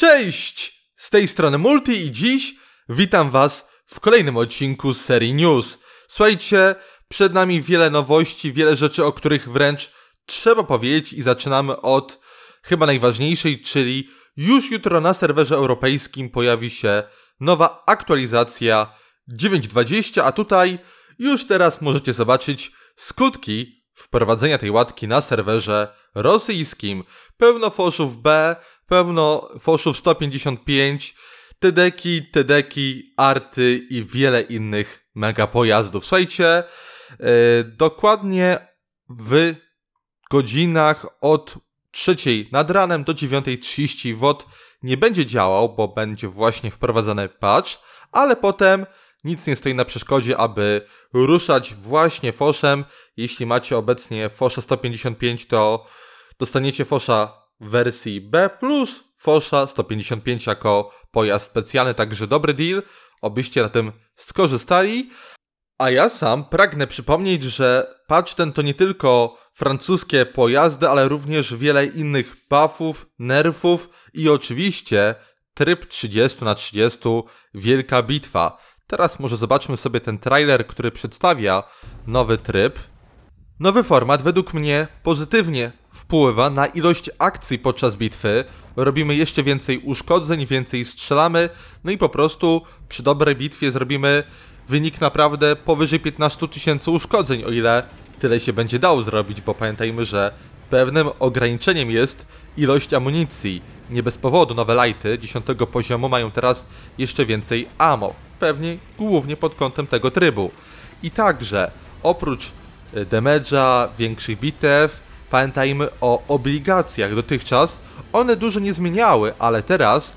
Cześć! Z tej strony Multi i dziś witam Was w kolejnym odcinku z serii News. Słuchajcie, przed nami wiele nowości, wiele rzeczy, o których wręcz trzeba powiedzieć i zaczynamy od chyba najważniejszej, czyli już jutro na serwerze europejskim pojawi się nowa aktualizacja 9.20, a tutaj już teraz możecie zobaczyć skutki wprowadzenia tej łatki na serwerze rosyjskim. Pełno foszów B Pełno foszów 155, Tedeki, Tedeki, Arty i wiele innych mega pojazdów. Słuchajcie, yy, dokładnie w godzinach od 3 nad ranem do 9.30 WOD nie będzie działał, bo będzie właśnie wprowadzany patch, ale potem nic nie stoi na przeszkodzie, aby ruszać właśnie foszem. Jeśli macie obecnie fosza 155, to dostaniecie fosza wersji B, plus Fosza 155 jako pojazd specjalny, także dobry deal, obyście na tym skorzystali. A ja sam pragnę przypomnieć, że patch ten to nie tylko francuskie pojazdy, ale również wiele innych buffów, nerfów i oczywiście tryb 30 na 30 wielka bitwa. Teraz może zobaczmy sobie ten trailer, który przedstawia nowy tryb. Nowy format według mnie pozytywnie wpływa na ilość akcji podczas bitwy. Robimy jeszcze więcej uszkodzeń, więcej strzelamy, no i po prostu przy dobrej bitwie zrobimy wynik naprawdę powyżej 15 tysięcy uszkodzeń, o ile tyle się będzie dało zrobić, bo pamiętajmy, że pewnym ograniczeniem jest ilość amunicji. Nie bez powodu nowe lighty 10 poziomu mają teraz jeszcze więcej ammo, pewnie głównie pod kątem tego trybu. I także, oprócz y, damage'a, większych bitew, Pamiętajmy o obligacjach. Dotychczas one dużo nie zmieniały, ale teraz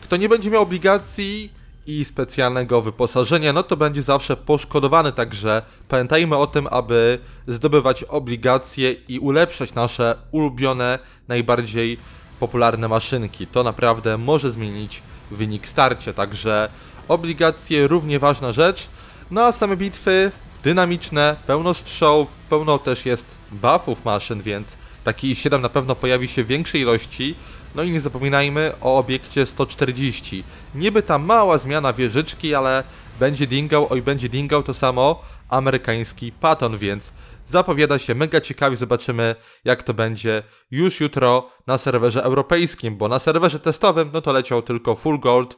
kto nie będzie miał obligacji i specjalnego wyposażenia, no to będzie zawsze poszkodowany, także pamiętajmy o tym, aby zdobywać obligacje i ulepszać nasze ulubione, najbardziej popularne maszynki. To naprawdę może zmienić wynik starcia, także obligacje równie ważna rzecz. No a same bitwy dynamiczne, pełno strzałów, pełno też jest buffów maszyn, więc taki i7 na pewno pojawi się w większej ilości. No i nie zapominajmy o obiekcie 140. Niby ta mała zmiana wieżyczki, ale będzie dingał, oj będzie dingał to samo amerykański Patton, więc zapowiada się mega ciekawie, zobaczymy jak to będzie już jutro na serwerze europejskim, bo na serwerze testowym no to leciał tylko full gold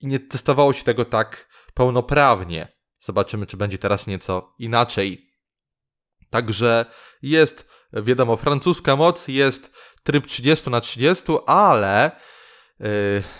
i nie testowało się tego tak pełnoprawnie. Zobaczymy, czy będzie teraz nieco inaczej. Także jest, wiadomo, francuska moc, jest tryb 30 na 30, ale yy,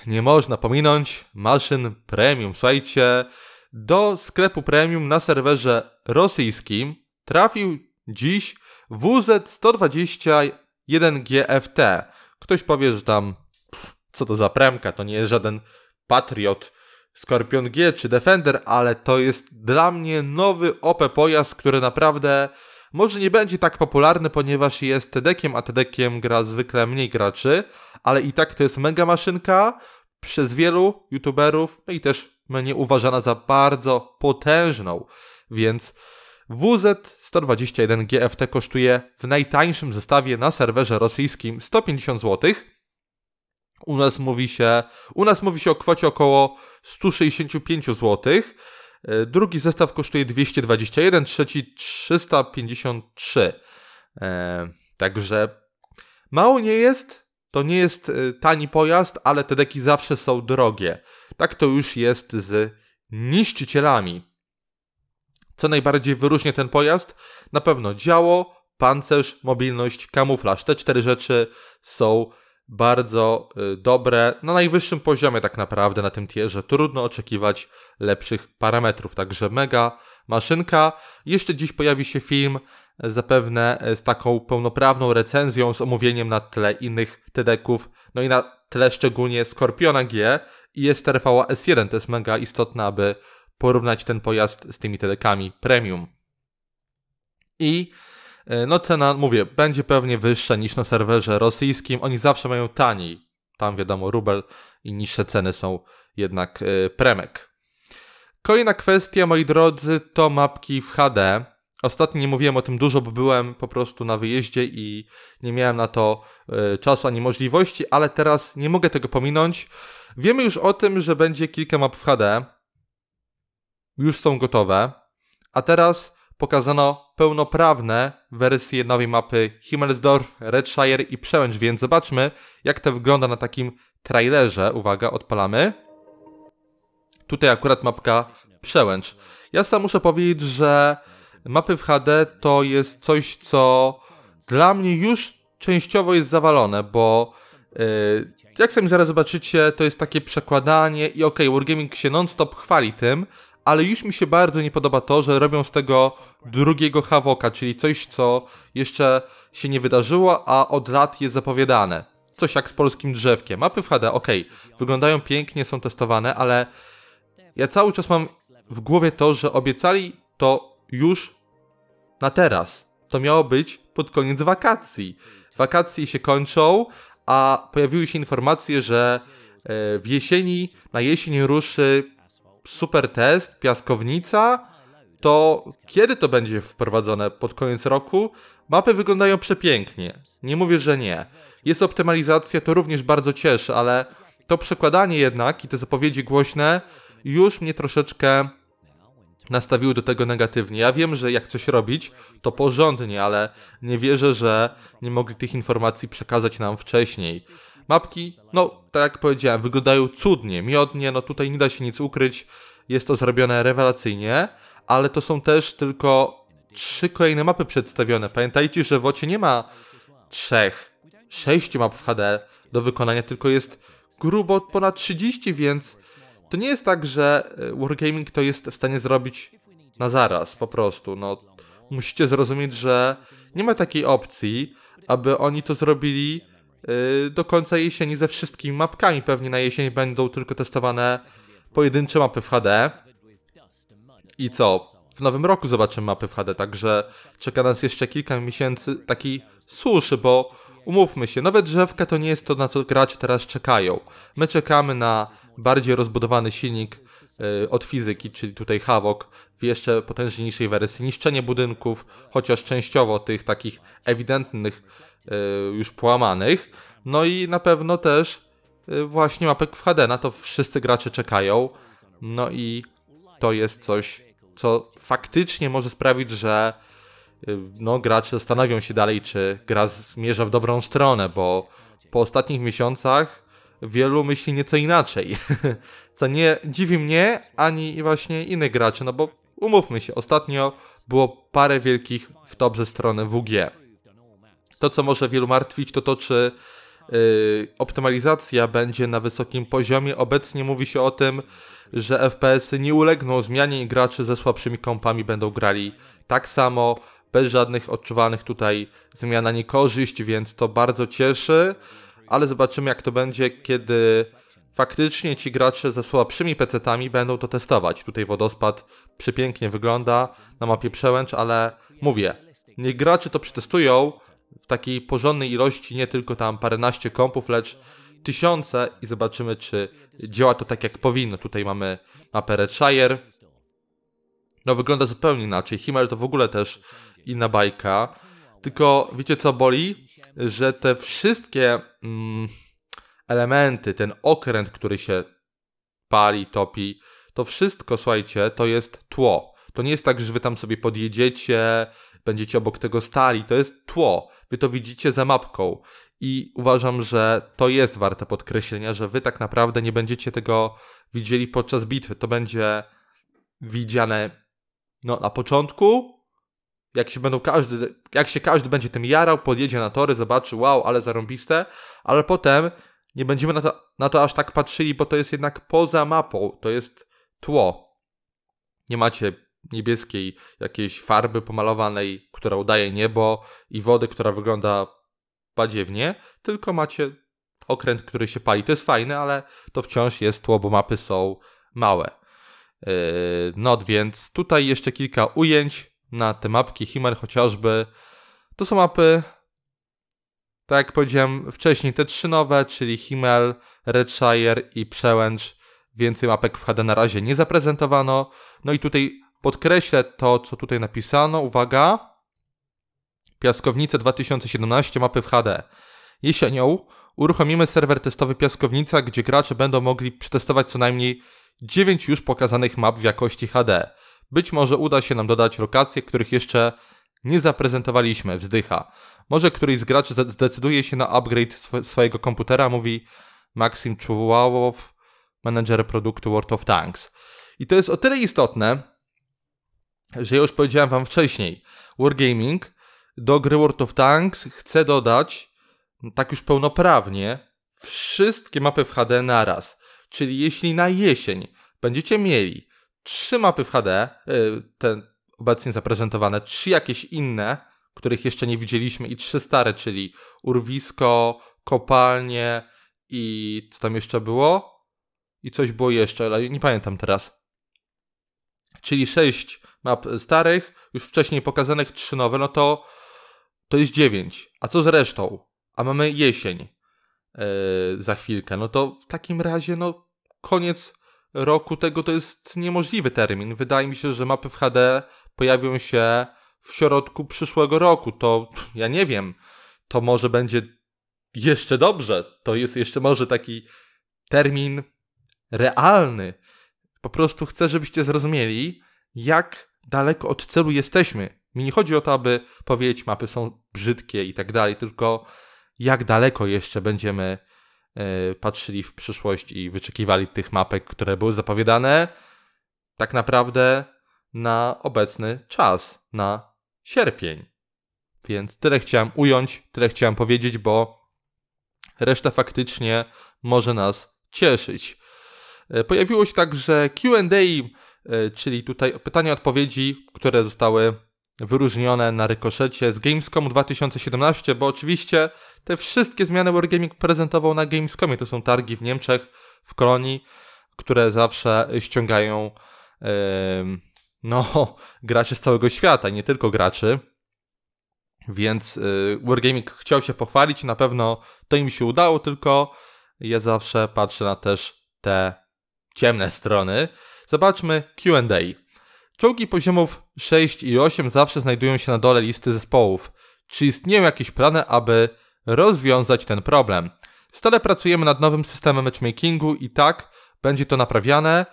nie można pominąć maszyn premium. Słuchajcie, do sklepu premium na serwerze rosyjskim trafił dziś WZ121GFT. Ktoś powie, że tam, pff, co to za premka, to nie jest żaden Patriot Scorpion G czy Defender, ale to jest dla mnie nowy OP pojazd, który naprawdę może nie będzie tak popularny, ponieważ jest TDkiem, a TDkiem gra zwykle mniej graczy, ale i tak to jest mega maszynka przez wielu youtuberów no i też mnie uważana za bardzo potężną, więc WZ121 GFT kosztuje w najtańszym zestawie na serwerze rosyjskim 150 zł. U nas mówi się, u nas mówi się o kwocie około 165 zł. E, drugi zestaw kosztuje 221, trzeci 353. E, także mało nie jest, to nie jest e, tani pojazd, ale te deki zawsze są drogie. Tak to już jest z niszczycielami. Co najbardziej wyróżnia ten pojazd? Na pewno działo, pancerz, mobilność, kamuflaż. Te cztery rzeczy są bardzo y, dobre, na najwyższym poziomie tak naprawdę na tym tierze. Trudno oczekiwać lepszych parametrów, także mega maszynka. Jeszcze dziś pojawi się film y, zapewne y, z taką pełnoprawną recenzją, z omówieniem na tle innych TEDeków, no i na tle szczególnie Skorpiona G i STRVA S1. To jest mega istotne, aby porównać ten pojazd z tymi TDK-ami premium. I E, no cena, mówię, będzie pewnie wyższa niż na serwerze rosyjskim. Oni zawsze mają taniej. Tam wiadomo, rubel i niższe ceny są jednak e, premek. Kolejna kwestia, moi drodzy, to mapki w HD. Ostatnio nie mówiłem o tym dużo, bo byłem po prostu na wyjeździe i nie miałem na to e, czasu ani możliwości, ale teraz nie mogę tego pominąć. Wiemy już o tym, że będzie kilka map w HD. Już są gotowe. A teraz pokazano pełnoprawne wersje nowej mapy Himmelsdorf, Redshire i Przełęcz, więc zobaczmy jak to wygląda na takim trailerze. Uwaga, odpalamy. Tutaj akurat mapka Przełęcz. Ja sam muszę powiedzieć, że mapy w HD to jest coś, co dla mnie już częściowo jest zawalone, bo yy, jak sami zaraz zobaczycie, to jest takie przekładanie i okej, okay, Wargaming się non-stop chwali tym, ale już mi się bardzo nie podoba to, że robią z tego drugiego Hawoka, czyli coś, co jeszcze się nie wydarzyło, a od lat jest zapowiadane. Coś jak z polskim drzewkiem. Mapy w HD, ok, wyglądają pięknie, są testowane, ale ja cały czas mam w głowie to, że obiecali to już na teraz. To miało być pod koniec wakacji. Wakacje się kończą, a pojawiły się informacje, że e, w jesieni, na jesień ruszy super test, piaskownica, to kiedy to będzie wprowadzone? Pod koniec roku? Mapy wyglądają przepięknie. Nie mówię, że nie. Jest optymalizacja, to również bardzo cieszy, ale to przekładanie jednak i te zapowiedzi głośne już mnie troszeczkę nastawiły do tego negatywnie. Ja wiem, że jak coś robić, to porządnie, ale nie wierzę, że nie mogli tych informacji przekazać nam wcześniej. Mapki, no tak jak powiedziałem, wyglądają cudnie, miodnie, no tutaj nie da się nic ukryć, jest to zrobione rewelacyjnie, ale to są też tylko trzy kolejne mapy przedstawione. Pamiętajcie, że w Ocie nie ma trzech, sześciu map w HD do wykonania, tylko jest grubo ponad 30, więc to nie jest tak, że e, Wargaming to jest w stanie zrobić na zaraz, po prostu. No, musicie zrozumieć, że nie ma takiej opcji, aby oni to zrobili Y, do końca jesieni ze wszystkimi mapkami. Pewnie na jesień będą tylko testowane pojedyncze mapy w HD. I co? W nowym roku zobaczymy mapy w HD, także czeka nas jeszcze kilka miesięcy taki suszy, bo umówmy się, nowe drzewka to nie jest to, na co gracze teraz czekają. My czekamy na bardziej rozbudowany silnik Y, od fizyki, czyli tutaj Havok w jeszcze potężniejszej wersji, niszczenie budynków, chociaż częściowo tych takich ewidentnych, y, już połamanych, no i na pewno też y, właśnie mapek w HD, na to wszyscy gracze czekają, no i to jest coś, co faktycznie może sprawić, że no, gracze zastanawią się dalej, czy gra zmierza w dobrą stronę, bo po ostatnich miesiącach wielu myśli nieco inaczej. Co nie dziwi mnie, ani właśnie innych graczy, no bo umówmy się, ostatnio było parę wielkich wtop ze strony WG. To, co może wielu martwić, to to, czy Yy, optymalizacja będzie na wysokim poziomie. Obecnie mówi się o tym, że FPS-y nie ulegną zmianie i gracze ze słabszymi kompami będą grali tak samo, bez żadnych odczuwanych tutaj zmian ani niekorzyść, więc to bardzo cieszy ale zobaczymy jak to będzie, kiedy faktycznie ci gracze ze słabszymi PC-tami będą to testować. Tutaj wodospad przepięknie wygląda na mapie przełęcz, ale mówię, niech gracze to przetestują w takiej porządnej ilości, nie tylko tam paręnaście kompów, lecz tysiące i zobaczymy, czy działa to tak jak powinno. Tutaj mamy mapę Redshire. No wygląda zupełnie inaczej. Himmel to w ogóle też inna bajka. Tylko wiecie co boli? Że te wszystkie mm, elementy, ten okręt, który się pali, topi, to wszystko, słuchajcie, to jest tło. To nie jest tak, że wy tam sobie podjedziecie, będziecie obok tego stali. To jest tło. Wy to widzicie za mapką. I uważam, że to jest warte podkreślenia, że wy tak naprawdę nie będziecie tego widzieli podczas bitwy. To będzie widziane no, na początku, jak się będą każdy, jak się każdy będzie tym jarał, podjedzie na tory, zobaczy, wow, ale zarąbiste, ale potem nie będziemy na to, na to aż tak patrzyli, bo to jest jednak poza mapą, to jest tło. Nie macie niebieskiej jakiejś farby pomalowanej, która udaje niebo i wody, która wygląda badziewnie, tylko macie okręt, który się pali. To jest fajne, ale to wciąż jest tło, bo mapy są małe. Yy, no, więc tutaj jeszcze kilka ujęć na te mapki Himer chociażby. To są mapy, tak jak powiedziałem wcześniej, te trzy nowe, czyli Himmel, Redshire i Przełęcz. Więcej mapek w HD na razie nie zaprezentowano. No i tutaj podkreślę to, co tutaj napisano. Uwaga. Piaskownice 2017, mapy w HD. Jesienią uruchomimy serwer testowy Piaskownica, gdzie gracze będą mogli przetestować co najmniej 9 już pokazanych map w jakości HD. Być może uda się nam dodać lokacje, których jeszcze nie zaprezentowaliśmy, wzdycha. Może któryś z graczy zdecyduje się na upgrade sw swojego komputera, mówi Maksim Czuwałow, menedżer produktu World of Tanks. I to jest o tyle istotne, że ja już powiedziałem wam wcześniej, Wargaming do gry World of Tanks chce dodać, tak już pełnoprawnie, wszystkie mapy w HD naraz. Czyli jeśli na jesień będziecie mieli trzy mapy w HD, y, te obecnie zaprezentowane, trzy jakieś inne, których jeszcze nie widzieliśmy i trzy stare, czyli urwisko, kopalnie i co tam jeszcze było? I coś było jeszcze, ale nie pamiętam teraz. Czyli sześć map starych, już wcześniej pokazanych, trzy nowe, no to to jest dziewięć. A co z resztą? A mamy jesień yy, za chwilkę. No to w takim razie, no koniec roku tego to jest niemożliwy termin. Wydaje mi się, że mapy w HD pojawią się w środku przyszłego roku. To ja nie wiem, to może będzie jeszcze dobrze. To jest jeszcze może taki termin realny. Po prostu chcę, żebyście zrozumieli, jak daleko od celu jesteśmy. Mi nie chodzi o to, aby powiedzieć, mapy są brzydkie i tak dalej, tylko jak daleko jeszcze będziemy E, patrzyli w przyszłość i wyczekiwali tych mapek, które były zapowiadane tak naprawdę na obecny czas, na sierpień. Więc tyle chciałem ująć, tyle chciałem powiedzieć, bo reszta faktycznie może nas cieszyć. E, pojawiło się także QA, e, czyli tutaj pytania-odpowiedzi, które zostały wyróżnione na rykoszecie z Gamescom 2017, bo oczywiście te wszystkie zmiany Wargaming prezentował na Gamescomie. To są targi w Niemczech, w Kolonii, które zawsze ściągają yy, no, graczy z całego świata, nie tylko graczy. Więc yy, Wargaming chciał się pochwalić, na pewno to im się udało, tylko ja zawsze patrzę na też te ciemne strony. Zobaczmy QA. Czołgi poziomów 6 i 8 zawsze znajdują się na dole listy zespołów. Czy istnieją jakieś plany, aby rozwiązać ten problem? Stale pracujemy nad nowym systemem matchmakingu i tak będzie to naprawiane.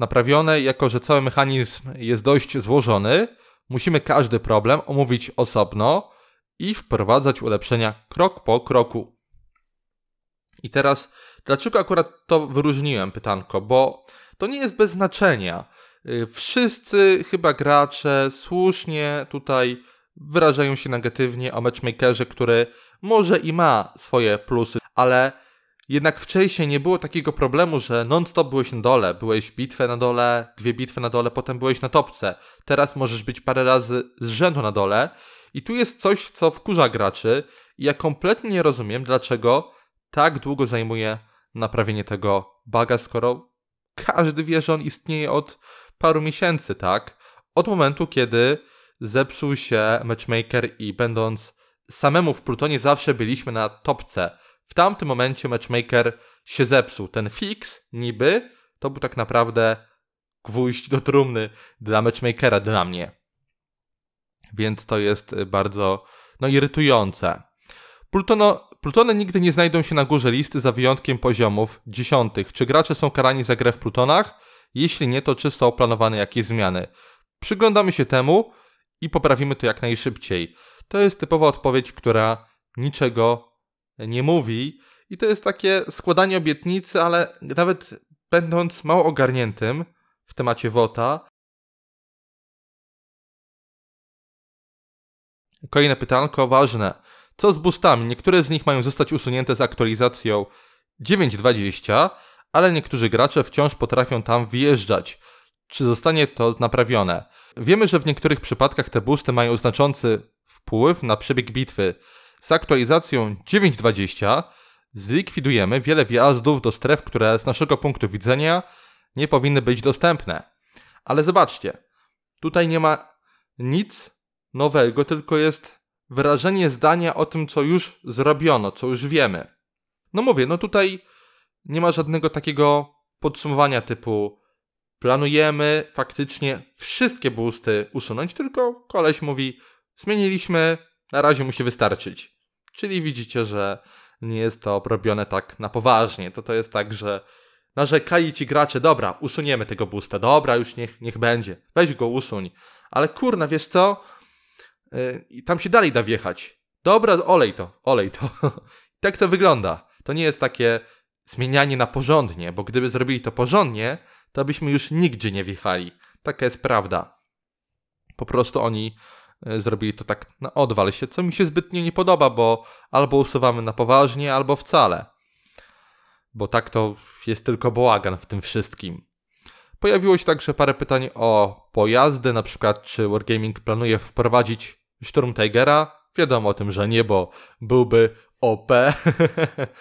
Naprawione, jako że cały mechanizm jest dość złożony, musimy każdy problem omówić osobno i wprowadzać ulepszenia krok po kroku. I teraz, dlaczego akurat to wyróżniłem, pytanko? Bo to nie jest bez znaczenia. Y, wszyscy chyba gracze słusznie tutaj wyrażają się negatywnie o matchmakerze, który może i ma swoje plusy, ale jednak wcześniej nie było takiego problemu, że non-stop byłeś na dole. Byłeś bitwę na dole, dwie bitwy na dole, potem byłeś na topce. Teraz możesz być parę razy z rzędu na dole. I tu jest coś, co wkurza graczy. I ja kompletnie nie rozumiem, dlaczego tak długo zajmuje naprawienie tego baga, skoro każdy wie, że on istnieje od paru miesięcy, tak? Od momentu, kiedy zepsuł się matchmaker i będąc samemu w Plutonie zawsze byliśmy na topce. W tamtym momencie matchmaker się zepsuł. Ten fix niby to był tak naprawdę gwóźdź do trumny dla matchmakera, dla mnie. Więc to jest bardzo no, irytujące. Plutono, Plutony nigdy nie znajdą się na górze listy za wyjątkiem poziomów dziesiątych. Czy gracze są karani za grę w Plutonach? Jeśli nie, to czy są planowane jakieś zmiany? Przyglądamy się temu i poprawimy to jak najszybciej. To jest typowa odpowiedź, która niczego nie mówi. I to jest takie składanie obietnicy, ale nawet będąc mało ogarniętym w temacie WOTA. Kolejne pytanko ważne. Co z boostami? Niektóre z nich mają zostać usunięte z aktualizacją 9.20, ale niektórzy gracze wciąż potrafią tam wjeżdżać. Czy zostanie to naprawione? Wiemy, że w niektórych przypadkach te boosty mają znaczący wpływ na przebieg bitwy. Z aktualizacją 9.20 zlikwidujemy wiele wjazdów do stref, które z naszego punktu widzenia nie powinny być dostępne. Ale zobaczcie, tutaj nie ma nic nowego, tylko jest wyrażenie zdania o tym, co już zrobiono, co już wiemy. No mówię, no tutaj nie ma żadnego takiego podsumowania typu planujemy faktycznie wszystkie boosty usunąć, tylko koleś mówi zmieniliśmy, na razie musi wystarczyć. Czyli widzicie, że nie jest to robione tak na poważnie. To to jest tak, że narzekali ci gracze, dobra, usuniemy tego boosta, dobra, już niech, niech będzie, weź go usuń. Ale kurna, wiesz co? Yy, tam się dalej da wjechać. Dobra, olej to, olej to. tak to wygląda. To nie jest takie, zmienianie na porządnie, bo gdyby zrobili to porządnie, to byśmy już nigdzie nie wjechali. Taka jest prawda. Po prostu oni e, zrobili to tak na odwal się, co mi się zbytnio nie podoba, bo albo usuwamy na poważnie, albo wcale. Bo tak to jest tylko bałagan w tym wszystkim. Pojawiło się także parę pytań o pojazdy, na przykład czy Wargaming planuje wprowadzić Szturm Tigera? Wiadomo o tym, że nie, bo byłby OP.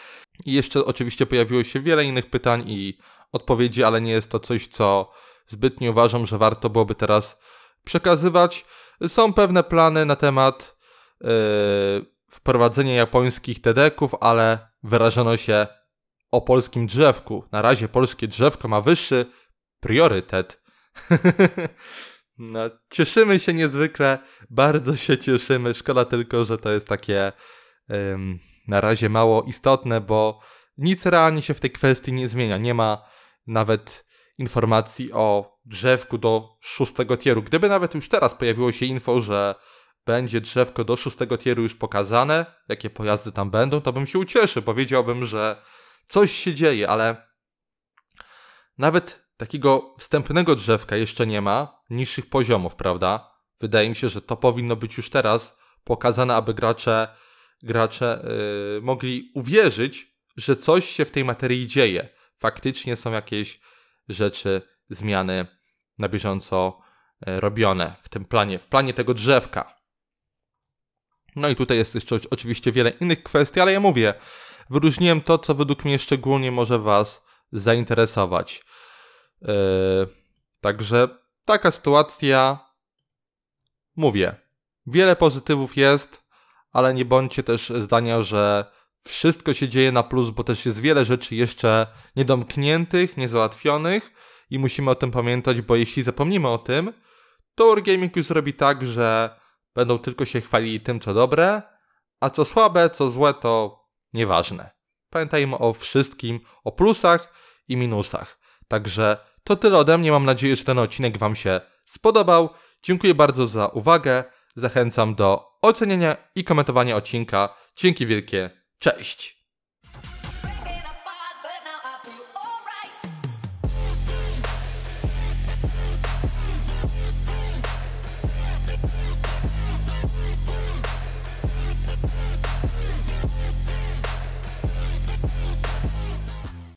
I jeszcze oczywiście pojawiło się wiele innych pytań i odpowiedzi, ale nie jest to coś, co zbytnio uważam, że warto byłoby teraz przekazywać. Są pewne plany na temat yy, wprowadzenia japońskich tedeków, ale wyrażono się o polskim drzewku. Na razie polskie drzewko ma wyższy priorytet. no, cieszymy się niezwykle, bardzo się cieszymy. Szkoda tylko, że to jest takie na razie mało istotne, bo nic realnie się w tej kwestii nie zmienia. Nie ma nawet informacji o drzewku do szóstego tieru. Gdyby nawet już teraz pojawiło się info, że będzie drzewko do szóstego tieru już pokazane, jakie pojazdy tam będą, to bym się ucieszył. Powiedziałbym, że coś się dzieje, ale nawet takiego wstępnego drzewka jeszcze nie ma, niższych poziomów, prawda? Wydaje mi się, że to powinno być już teraz pokazane, aby gracze gracze y, mogli uwierzyć, że coś się w tej materii dzieje. Faktycznie są jakieś rzeczy, zmiany na bieżąco y, robione w tym planie, w planie tego drzewka. No i tutaj jest jeszcze oczywiście wiele innych kwestii, ale ja mówię, wyróżniłem to, co według mnie szczególnie może Was zainteresować. Yy, także taka sytuacja, mówię, wiele pozytywów jest, ale nie bądźcie też zdania, że wszystko się dzieje na plus, bo też jest wiele rzeczy jeszcze niedomkniętych, niezałatwionych i musimy o tym pamiętać, bo jeśli zapomnimy o tym, to Wargaming już zrobi tak, że będą tylko się chwalili tym, co dobre, a co słabe, co złe, to nieważne. Pamiętajmy o wszystkim, o plusach i minusach. Także to tyle ode mnie. Mam nadzieję, że ten odcinek Wam się spodobał. Dziękuję bardzo za uwagę zachęcam do ocenienia i komentowania odcinka. Dzięki wielkie, cześć!